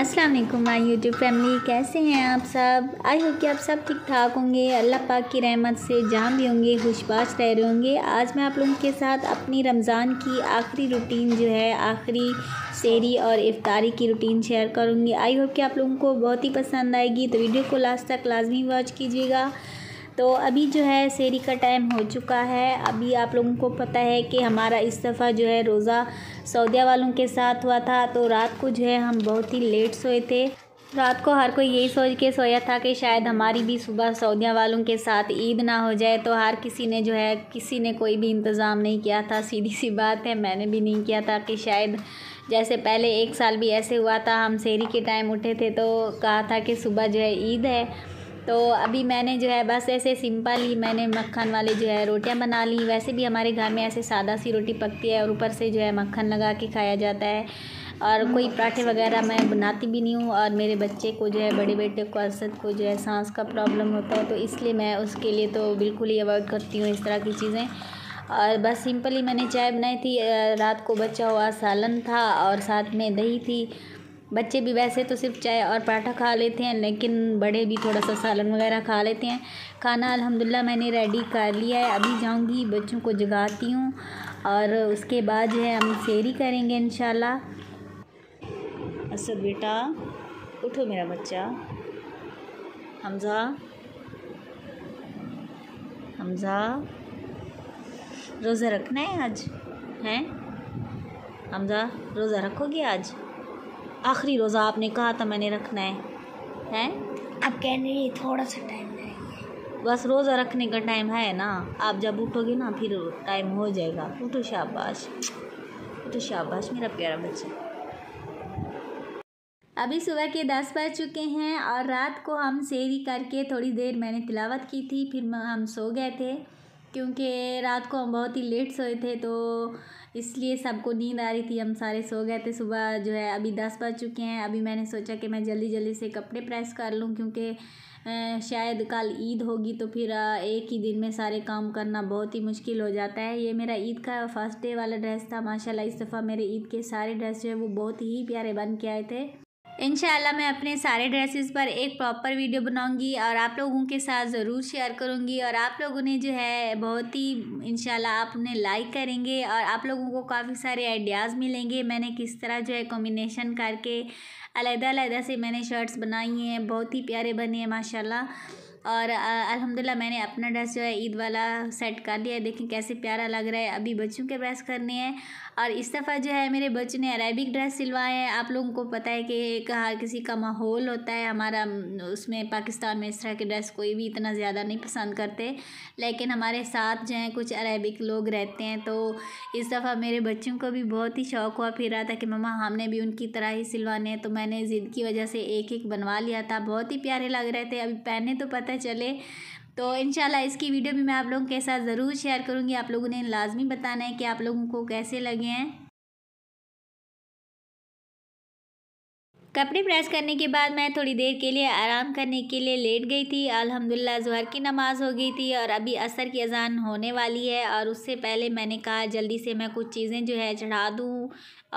अस्सलाम वालेकुम my YouTube family कैसे हैं आप सब आई होप कि आप सब ठीक ठाक होंगे अल्लाह पाक की रहमत से जान भी होंगे खुशबाश रह रहे होंगे आज मैं आप लोगों के साथ अपनी रमज़ान की आखिरी रूटीन जो है आखिरी शेरी और इफ्तारी की रूटीन शेयर करूँगी आई होप कि आप लोगों को बहुत ही पसंद आएगी तो वीडियो को लास्ट तक लाजमी वॉच कीजिएगा तो अभी जो है शेरी का टाइम हो चुका है अभी आप लोगों को पता है कि हमारा इस दफ़ा जो है रोज़ा सऊदिया वालों के साथ हुआ था तो रात को जो है हम बहुत ही लेट सोए थे रात को हर कोई यही सोच के सोया था कि शायद हमारी भी सुबह सऊदिया वालों के साथ ईद ना हो जाए तो हर किसी ने जो है किसी ने कोई भी इंतज़ाम नहीं किया था सीधी सी बात है मैंने भी नहीं किया था कि शायद जैसे पहले एक साल भी ऐसे हुआ था हम शेरी के टाइम उठे थे तो कहा था कि सुबह जो है ईद है तो अभी मैंने जो है बस ऐसे सिंपल ही मैंने मक्खन वाले जो है रोटियां बना ली वैसे भी हमारे घर में ऐसे सादा सी रोटी पकती है और ऊपर से जो है मक्खन लगा के खाया जाता है और कोई पराठे वगैरह मैं बनाती भी नहीं हूँ और मेरे बच्चे को जो है बड़े बेटे को असद को जो है सांस का प्रॉब्लम होता है तो इसलिए मैं उसके लिए तो बिल्कुल ही अवॉइड करती हूँ इस तरह की चीज़ें और बस सिंपली मैंने चाय बनाई थी रात को बचा हुआ सालन था और साथ में दही थी बच्चे भी वैसे तो सिर्फ चाय और पराठा खा लेते हैं लेकिन बड़े भी थोड़ा सा सालन वगैरह खा लेते हैं खाना अल्हम्दुलिल्लाह मैंने रेडी कर लिया है अभी जाऊंगी बच्चों को जगाती हूँ और उसके बाद जो है हम शेरी करेंगे इन असद बेटा उठो मेरा बच्चा हमज़ा हमज़ा रोज़ा रखना है आज हैं हमज़ा रोज़ा रखोगे आज आखिरी रोज़ा आपने कहा था मैंने रखना है हैं अब कह रही थोड़ा सा टाइम बस रोज़ा रखने का टाइम है ना आप जब उठोगे ना फिर टाइम हो जाएगा उठो शाबाश उठो शाबाश मेरा प्यारा बच्चा अभी सुबह के दस बज चुके हैं और रात को हम सेरी करके थोड़ी देर मैंने तिलावत की थी फिर हम सो गए थे क्योंकि रात को हम बहुत ही लेट सोए थे तो इसलिए सबको नींद आ रही थी हम सारे सो गए थे सुबह जो है अभी दस बज चुके हैं अभी मैंने सोचा कि मैं जल्दी जल्दी से कपड़े प्रेस कर लूँ क्योंकि शायद कल ईद होगी तो फिर एक ही दिन में सारे काम करना बहुत ही मुश्किल हो जाता है ये मेरा ईद का फर्स्ट डे वाला ड्रेस था माशाल्लाह इस दफ़ा मेरे ईद के सारे ड्रेस जो है वो बहुत ही प्यारे बन के आए थे इन मैं अपने सारे ड्रेसेस पर एक प्रॉपर वीडियो बनाऊँगी और आप लोगों के साथ ज़रूर शेयर करूँगी और आप लोगों ने जो है बहुत ही इन आप उन्हें लाइक करेंगे और आप लोगों को काफ़ी सारे आइडियाज़ मिलेंगे मैंने किस तरह जो है कॉम्बिनेशन करके अलग-अलग से मैंने शर्ट्स बनाई हैं बहुत ही प्यारे बने हैं माशाल्लाह और अल्हम्दुलिल्लाह मैंने अपना ड्रेस जो है ईद वाला सेट कर लिया है देखें कैसे प्यारा लग रहा है अभी बच्चों के ड्रेस करने हैं और इस दफ़ा जो है मेरे बच्चे ने अरेबिक ड्रेस सिलवाए हैं आप लोगों को पता है कि हर किसी का माहौल होता है हमारा उसमें पाकिस्तान में इस तरह के ड्रेस कोई भी इतना ज़्यादा नहीं पसंद करते लेकिन हमारे साथ जो हैं कुछ अरेबिक लोग रहते हैं तो इस दफ़ा मेरे बच्चों को भी बहुत ही शौक हुआ फिर रहा था कि ममा हमने भी उनकी तरह ही सिलवाने हैं तो मैंने ज़िद की वजह से एक एक बनवा लिया था बहुत ही प्यारे लग रहे थे अभी पहने तो पता पता चले तो इनशाला इसकी वीडियो भी मैं आप लोगों के साथ ज़रूर शेयर करूँगी आप लोगों ने लाजमी बताना है कि आप लोगों को कैसे लगे हैं कपड़े प्रेस करने के बाद मैं थोड़ी देर के लिए आराम करने के लिए लेट गई थी अल्हम्दुलिल्लाह जहर की नमाज़ हो गई थी और अभी असर की अजान होने वाली है और उससे पहले मैंने कहा जल्दी से मैं कुछ चीज़ें जो है चढ़ा दूँ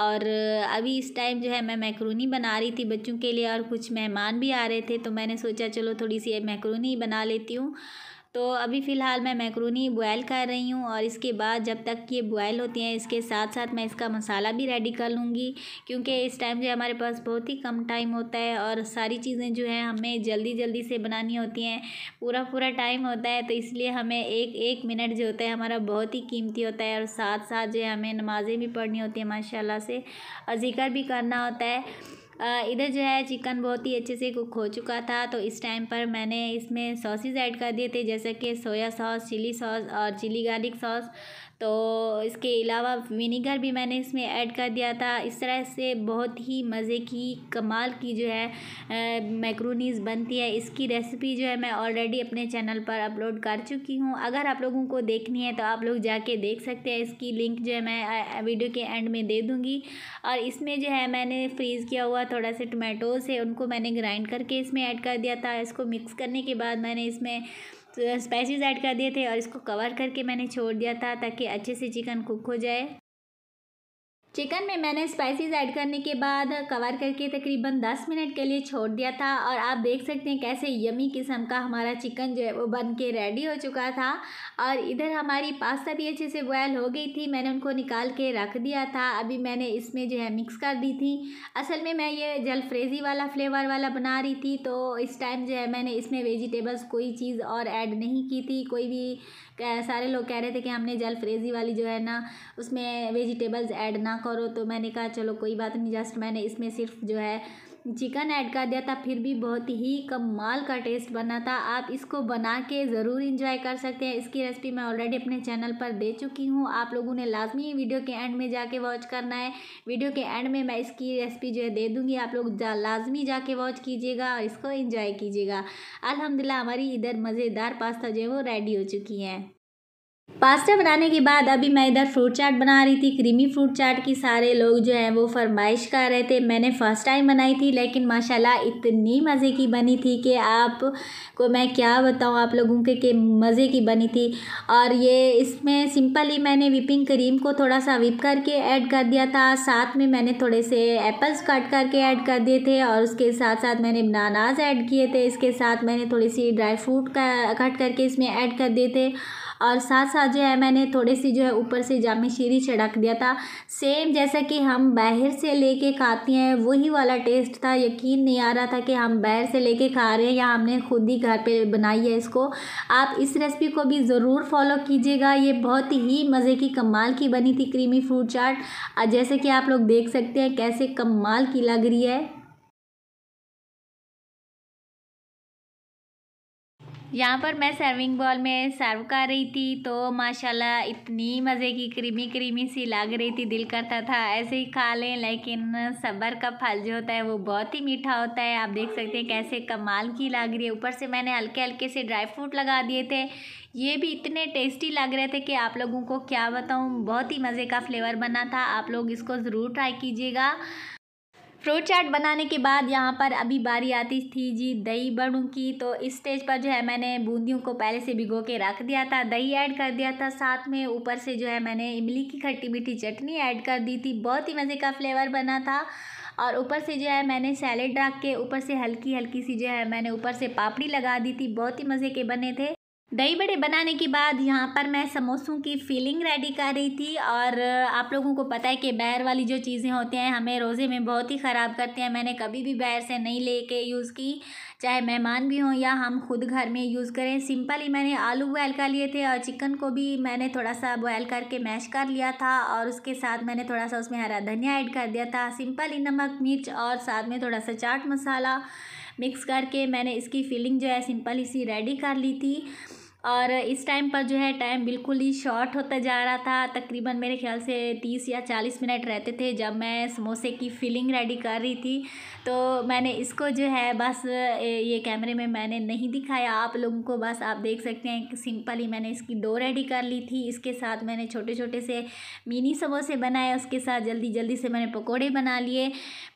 और अभी इस टाइम जो है मैं मैक्रोनी बना रही थी बच्चों के लिए और कुछ मेहमान भी आ रहे थे तो मैंने सोचा चलो थोड़ी सी मैक्रोनी बना लेती हूँ तो अभी फ़िलहाल मैं मैक्रोनी बॉयल कर रही हूँ और इसके बाद जब तक ये बॉयल होती हैं इसके साथ साथ मैं इसका मसाला भी रेडी कर लूँगी क्योंकि इस टाइम जो हमारे पास बहुत ही कम टाइम होता है और सारी चीज़ें जो हैं हमें जल्दी जल्दी से बनानी होती हैं पूरा पूरा टाइम होता है तो इसलिए हमें एक एक मिनट जो होता है हमारा बहुत ही कीमती होता है और साथ साथ जो है हमें नमाज़ें भी पढ़नी होती है माशाला से और ज़िक्र भी करना होता है इधर जो है चिकन बहुत ही अच्छे से कुक हो चुका था तो इस टाइम पर मैंने इसमें सॉसेज ऐड कर दिए थे जैसे कि सोया सॉस चिली सॉस और चिली गार्लिक सॉस तो इसके अलावा विनीगर भी मैंने इसमें ऐड कर दिया था इस तरह से बहुत ही मज़े की कमाल की जो है मैक्रोनीज़ बनती है इसकी रेसिपी जो है मैं ऑलरेडी अपने चैनल पर अपलोड कर चुकी हूँ अगर आप लोगों को देखनी है तो आप लोग जाके देख सकते हैं इसकी लिंक जो है मैं वीडियो के एंड में दे दूँगी और इसमें जो है मैंने फ्रीज़ किया हुआ थोड़ा सा टमाटोज़ है उनको मैंने ग्राइंड करके इसमें ऐड कर दिया था इसको मिक्स करने के बाद मैंने इसमें स्पाइसेस तो ऐड कर दिए थे और इसको कवर करके मैंने छोड़ दिया था ताकि अच्छे से चिकन कुक हो जाए चिकन में मैंने स्पाइसेस ऐड करने के बाद कवर करके तकरीबन 10 मिनट के लिए छोड़ दिया था और आप देख सकते हैं कैसे यमी किस्म का हमारा चिकन जो है वो बन के रेडी हो चुका था और इधर हमारी पास्ता भी अच्छे से बॉयल हो गई थी मैंने उनको निकाल के रख दिया था अभी मैंने इसमें जो है मिक्स कर दी थी असल में मैं ये जल फ्रेजी वाला फ्लेवर वाला बना रही थी तो इस टाइम जो है मैंने इसमें वेजिटेबल्स कोई चीज़ और ऐड नहीं की थी कोई भी सारे लोग कह रहे थे कि हमने जल फ्रेजी वाली जो है ना उसमें वेजिटेबल्स ऐड ना करो तो मैंने कहा चलो कोई बात नहीं जस्ट मैंने इसमें सिर्फ जो है चिकन ऐड कर दिया था फिर भी बहुत ही कमाल का टेस्ट बना था आप इसको बना के ज़रूर इंजॉय कर सकते हैं इसकी रेसिपी मैं ऑलरेडी अपने चैनल पर दे चुकी हूँ आप लोगों ने लाजमी वीडियो के एंड में जाके वॉच करना है वीडियो के एंड में मैं इसकी रेसिपी जो है दे दूँगी आप लोग जा, लाजमी जाके वॉच कीजिएगा और इसको इंजॉय कीजिएगा अलहमदिल्ला हमारी इधर मज़ेदार पास्ता जो है वो रेडी हो चुकी है पास्ता बनाने के बाद अभी मैं इधर फ्रूट चाट बना रही थी क्रीमी फ्रूट चाट की सारे लोग जो हैं वो फरमाइश कर रहे थे मैंने फ़र्स्ट टाइम बनाई थी लेकिन माशाल्लाह इतनी मज़े की बनी थी कि आप को मैं क्या बताऊँ आप लोगों के के मज़े की बनी थी और ये इसमें सिंपली मैंने विपिंग क्रीम को थोड़ा सा विप करके ऐड कर दिया था साथ में मैंने थोड़े से एप्पल्स कट करके ऐड कर दिए थे और उसके साथ साथ मैंने बनानाज ऐड किए थे इसके साथ मैंने थोड़ी सी ड्राई फ्रूट का कट करके इसमें ऐड कर दिए थे और साथ साथ जो है मैंने थोड़ी सी जो है ऊपर से जामी शीरी छिड़क दिया था सेम जैसा कि हम बाहर से लेके खाते हैं वही वाला टेस्ट था यकीन नहीं आ रहा था कि हम बाहर से लेके खा रहे हैं या हमने खुद ही घर पे बनाई है इसको आप इस रेसिपी को भी ज़रूर फॉलो कीजिएगा ये बहुत ही मज़े की कमाल की बनी थी क्रीमी फ्रूट चाट जैसे कि आप लोग देख सकते हैं कैसे कमाल की लग रही है यहाँ पर मैं सर्विंग बॉल में सर्व कर रही थी तो माशाल्लाह इतनी मज़े की क्रीमी क्रीमी सी लग रही थी दिल करता था ऐसे ही खा लें लेकिन सबर का फल जो होता है वो बहुत ही मीठा होता है आप देख सकते हैं कैसे कमाल की लग रही है ऊपर से मैंने हल्के हल्के से ड्राई फ्रूट लगा दिए थे ये भी इतने टेस्टी लग रहे थे कि आप लोगों को क्या बताऊँ बहुत ही मज़े का फ्लेवर बना था आप लोग इसको ज़रूर ट्राई कीजिएगा फ्रूट चाट बनाने के बाद यहाँ पर अभी बारी आती थी जी दही बड़ों की तो इस स्टेज पर जो है मैंने बूंदियों को पहले से भिगो के रख दिया था दही ऐड कर दिया था साथ में ऊपर से जो है मैंने इमली की खट्टी मीठी चटनी ऐड कर दी थी बहुत ही मज़े का फ्लेवर बना था और ऊपर से जो है मैंने सैलेड रख के ऊपर से हल्की हल्की सी जो है मैंने ऊपर से पापड़ी लगा दी थी बहुत ही मज़े के बने थे दही बड़े बनाने के बाद यहाँ पर मैं समोसों की फीलिंग रेडी कर रही थी और आप लोगों को पता है कि बैर वाली जो चीज़ें होती हैं हमें रोज़े में बहुत ही ख़राब करते हैं मैंने कभी भी बैर से नहीं लेके यूज़ की चाहे मेहमान भी हों या हम खुद घर में यूज़ करें सिंपल ही मैंने आलू बॉयल कर लिए थे और चिकन को भी मैंने थोड़ा सा बॉयल करके मैश कर लिया था और उसके साथ मैंने थोड़ा सा उसमें हरा धनिया ऐड कर दिया था सिंपल ही नमक मिर्च और साथ में थोड़ा सा चाट मसाला मिक्स करके मैंने इसकी फीलिंग जो है सिंपल इसी रेडी कर ली थी और इस टाइम पर जो है टाइम बिल्कुल ही शॉर्ट होता जा रहा था तकरीबन मेरे ख्याल से तीस या चालीस मिनट रहते थे जब मैं समोसे की फिलिंग रेडी कर रही थी तो मैंने इसको जो है बस ये कैमरे में मैंने नहीं दिखाया आप लोगों को बस आप देख सकते हैं सिंपल ही मैंने इसकी डो रेडी कर ली थी इसके साथ मैंने छोटे छोटे से मिनी समोसे बनाए उसके साथ जल्दी जल्दी से मैंने पकौड़े बना लिए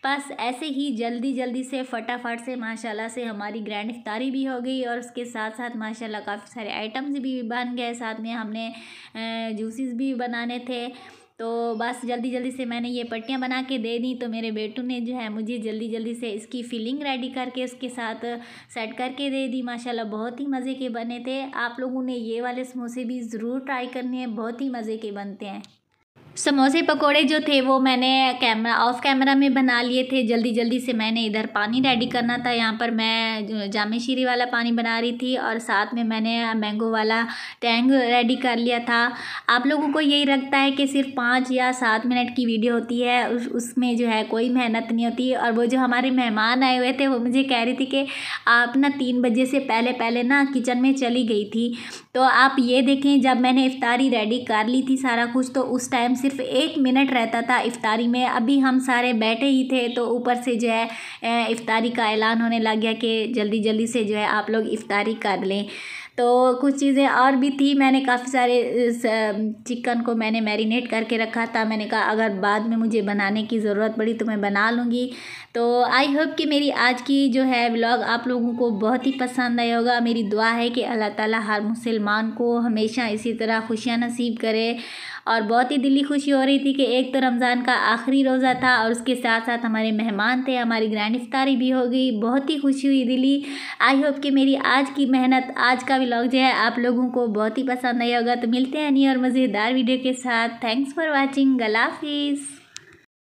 बस ऐसे ही जल्दी जल्दी से फटाफट से माशाला से हमारी ग्रैंड इफ्तारी भी हो गई और उसके साथ साथ माशाला काफ़ी सारे आइटम्स भी बन गए साथ में हमने जूसेस भी बनाने थे तो बस जल्दी जल्दी से मैंने ये पट्टियाँ बना के दे दी तो मेरे बेटू ने जो है मुझे जल्दी जल्दी से इसकी फिलिंग रेडी करके उसके साथ सेट करके दे दी माशाल्लाह बहुत ही मज़े के बने थे आप लोगों ने ये वाले समोसे भी ज़रूर ट्राई करने हैं बहुत ही मज़े के बनते हैं समोसे पकोड़े जो थे वो मैंने कैमरा ऑफ कैमरा में बना लिए थे जल्दी जल्दी से मैंने इधर पानी रेडी करना था यहाँ पर मैं जामे शीरी वाला पानी बना रही थी और साथ में मैंने मैंगो वाला टैंग रेडी कर लिया था आप लोगों को यही लगता है कि सिर्फ पाँच या सात मिनट की वीडियो होती है उस उसमें जो है कोई मेहनत नहीं होती और वो जो हमारे मेहमान आए हुए थे वो मुझे कह रही थी कि आप ना तीन बजे से पहले पहले ना किचन में चली गई थी तो आप ये देखें जब मैंने इफ्तारी रेडी कर ली थी सारा कुछ तो उस टाइम से सिर्फ एक मिनट रहता था इफ़ारी में अभी हम सारे बैठे ही थे तो ऊपर से जो है इफ़ारी का ऐलान होने लग गया कि जल्दी जल्दी से जो है आप लोग इफ़ारी कर लें तो कुछ चीज़ें और भी थी मैंने काफ़ी सारे चिकन को मैंने मैरिनेट करके रखा था मैंने कहा अगर बाद में मुझे बनाने की ज़रूरत पड़ी तो मैं बना लूँगी तो आई होप कि मेरी आज की जो है व्लॉग आप लोगों को बहुत ही पसंद आया होगा मेरी दुआ है कि अल्लाह ताला हर मुसलमान को हमेशा इसी तरह खुशियाँ नसीब करे और बहुत ही दिली खुशी हो रही थी कि एक तो रमज़ान का आखिरी रोज़ा था और उसके साथ साथ हमारे मेहमान थे हमारी ग्रैंड इफ्तारी भी हो गई बहुत ही खुशी हुई दिली आई होप कि मेरी आज की मेहनत आज का व्लॉग जो है आप लोगों को बहुत ही पसंद आया होगा तो मिलते हैं नहीं और मज़ेदार वीडियो के साथ थैंक्स फॉर वॉचिंग गलाफिज़